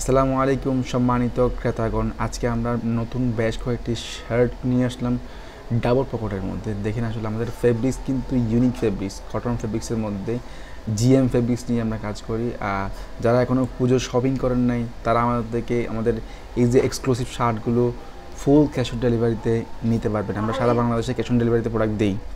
আসসালামু আলাইকুম সম্মানিত ক্রেতাগণ আজকে আমরা নতুন বেশ কয়েকটি শার্ট নিয়ে আসলাম ডাবল পকেটের মধ্যে দেখেন আসলে আমাদের ফেব্রিক্স কিন্তু ইউনিক ফেব্রিক্স কটন ফেব্রিক্সের মধ্যে জিএম ফেব্রিক্স নিয়ে আমরা কাজ করি আর যারা এখনও পুজোর শপিং করেন নাই তারা আমাদেরকে আমাদের এই যে এক্সক্লুসিভ শার্টগুলো ফুল ক্যাশ অন ডেলিভারিতে নিতে পারবেন আমরা সারা বাংলাদেশে ক্যাশ অন ডেলিভারিতে প্রোডাক্ট দিই